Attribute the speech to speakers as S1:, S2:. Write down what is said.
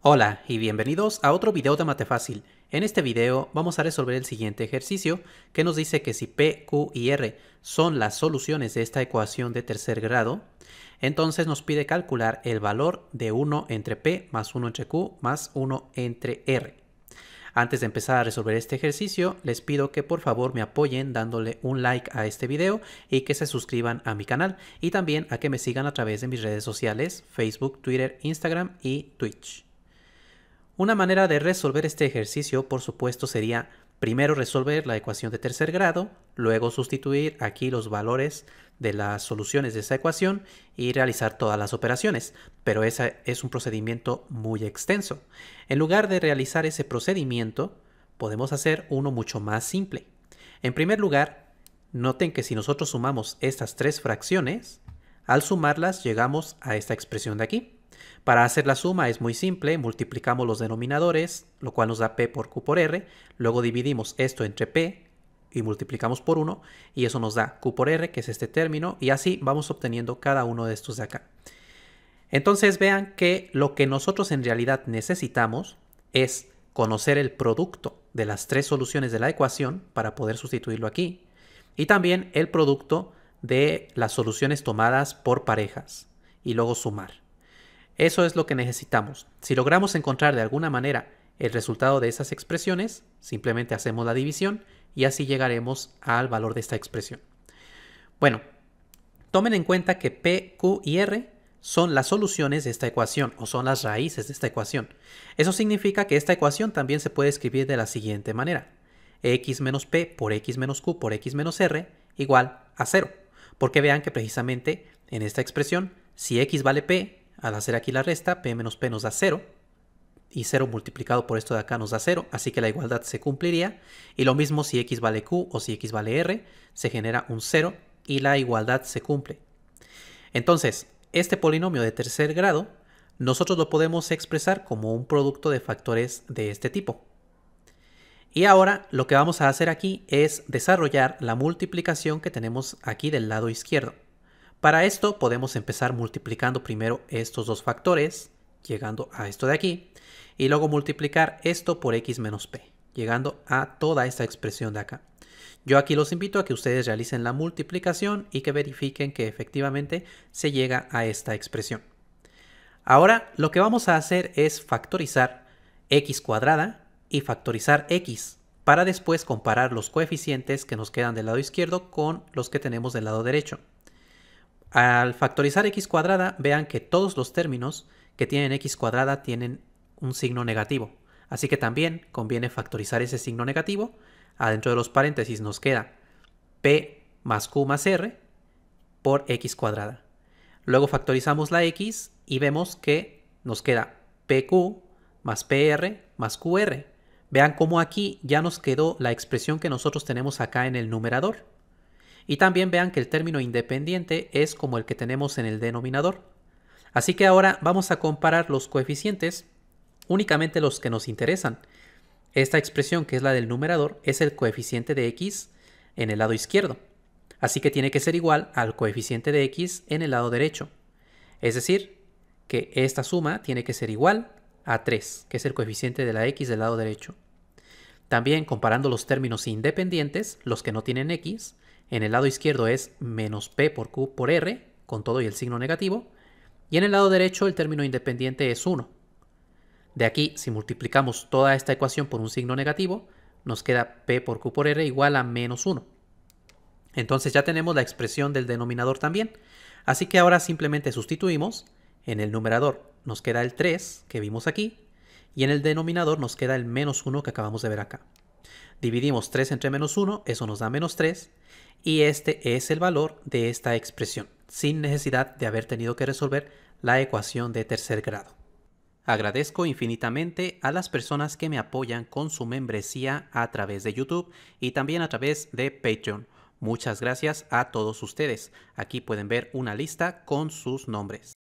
S1: Hola y bienvenidos a otro video de Mate Fácil. En este video vamos a resolver el siguiente ejercicio que nos dice que si P, Q y R son las soluciones de esta ecuación de tercer grado, entonces nos pide calcular el valor de 1 entre P más 1 entre Q más 1 entre R. Antes de empezar a resolver este ejercicio, les pido que por favor me apoyen dándole un like a este video y que se suscriban a mi canal y también a que me sigan a través de mis redes sociales, Facebook, Twitter, Instagram y Twitch. Una manera de resolver este ejercicio, por supuesto, sería primero resolver la ecuación de tercer grado, luego sustituir aquí los valores de las soluciones de esa ecuación y realizar todas las operaciones, pero ese es un procedimiento muy extenso. En lugar de realizar ese procedimiento, podemos hacer uno mucho más simple. En primer lugar, noten que si nosotros sumamos estas tres fracciones, al sumarlas llegamos a esta expresión de aquí. Para hacer la suma es muy simple, multiplicamos los denominadores, lo cual nos da p por q por r, luego dividimos esto entre p y multiplicamos por 1 y eso nos da q por r, que es este término, y así vamos obteniendo cada uno de estos de acá. Entonces vean que lo que nosotros en realidad necesitamos es conocer el producto de las tres soluciones de la ecuación para poder sustituirlo aquí y también el producto de las soluciones tomadas por parejas y luego sumar. Eso es lo que necesitamos. Si logramos encontrar de alguna manera el resultado de esas expresiones, simplemente hacemos la división y así llegaremos al valor de esta expresión. Bueno, tomen en cuenta que P, Q y R son las soluciones de esta ecuación o son las raíces de esta ecuación. Eso significa que esta ecuación también se puede escribir de la siguiente manera. x menos p por x menos q por x menos r igual a 0. Porque vean que precisamente en esta expresión, si x vale p, al hacer aquí la resta, p menos p nos da 0. Y 0 multiplicado por esto de acá nos da 0, así que la igualdad se cumpliría. Y lo mismo si x vale q o si x vale r, se genera un 0 y la igualdad se cumple. Entonces, este polinomio de tercer grado, nosotros lo podemos expresar como un producto de factores de este tipo. Y ahora lo que vamos a hacer aquí es desarrollar la multiplicación que tenemos aquí del lado izquierdo. Para esto podemos empezar multiplicando primero estos dos factores, llegando a esto de aquí, y luego multiplicar esto por x menos p, llegando a toda esta expresión de acá. Yo aquí los invito a que ustedes realicen la multiplicación y que verifiquen que efectivamente se llega a esta expresión. Ahora lo que vamos a hacer es factorizar x cuadrada y factorizar x para después comparar los coeficientes que nos quedan del lado izquierdo con los que tenemos del lado derecho. Al factorizar x cuadrada, vean que todos los términos que tienen x cuadrada tienen un signo negativo. Así que también conviene factorizar ese signo negativo. Adentro de los paréntesis nos queda p más q más r por x cuadrada. Luego factorizamos la x y vemos que nos queda pq más PR más QR. Vean cómo aquí ya nos quedó la expresión que nosotros tenemos acá en el numerador. Y también vean que el término independiente es como el que tenemos en el denominador. Así que ahora vamos a comparar los coeficientes, únicamente los que nos interesan. Esta expresión, que es la del numerador, es el coeficiente de x en el lado izquierdo. Así que tiene que ser igual al coeficiente de x en el lado derecho. Es decir, que esta suma tiene que ser igual a 3, que es el coeficiente de la x del lado derecho. También comparando los términos independientes, los que no tienen x, en el lado izquierdo es menos P por Q por R, con todo y el signo negativo. Y en el lado derecho el término independiente es 1. De aquí, si multiplicamos toda esta ecuación por un signo negativo, nos queda P por Q por R igual a menos 1. Entonces ya tenemos la expresión del denominador también. Así que ahora simplemente sustituimos. En el numerador nos queda el 3 que vimos aquí. Y en el denominador nos queda el menos 1 que acabamos de ver acá. Dividimos 3 entre menos 1, eso nos da menos 3. Y este es el valor de esta expresión, sin necesidad de haber tenido que resolver la ecuación de tercer grado. Agradezco infinitamente a las personas que me apoyan con su membresía a través de YouTube y también a través de Patreon. Muchas gracias a todos ustedes. Aquí pueden ver una lista con sus nombres.